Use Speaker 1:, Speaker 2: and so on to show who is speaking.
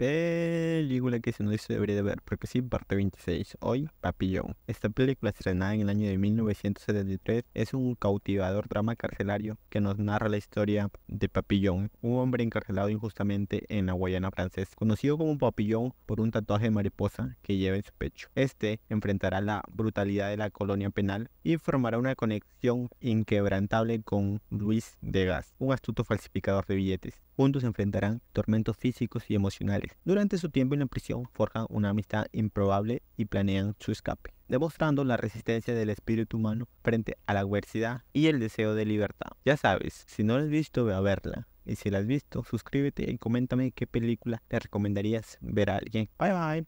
Speaker 1: Película que se nos dice debería de ver, porque sí, parte 26. Hoy, Papillón. Esta película estrenada en el año de 1973 es un cautivador drama carcelario que nos narra la historia de Papillon, un hombre encarcelado injustamente en la Guayana francesa, conocido como Papillon por un tatuaje de mariposa que lleva en su pecho. Este enfrentará la brutalidad de la colonia penal y formará una conexión inquebrantable con Luis Gas, un astuto falsificador de billetes Juntos enfrentarán tormentos físicos y emocionales. Durante su tiempo en la prisión forjan una amistad improbable y planean su escape, demostrando la resistencia del espíritu humano frente a la adversidad y el deseo de libertad. Ya sabes, si no la has visto, ve a verla. Y si la has visto, suscríbete y coméntame qué película te recomendarías ver a alguien. Bye bye.